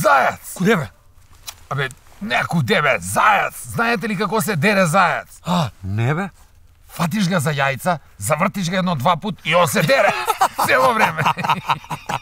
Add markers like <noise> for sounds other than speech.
Зајац! Куде бе? Абе, не куде бе, зајац! Знаете ли како се дере зајац? А, не бе? Фатиш га за јајца, завртиш га едно-два пут и он се дере! <laughs> Цело време! <laughs>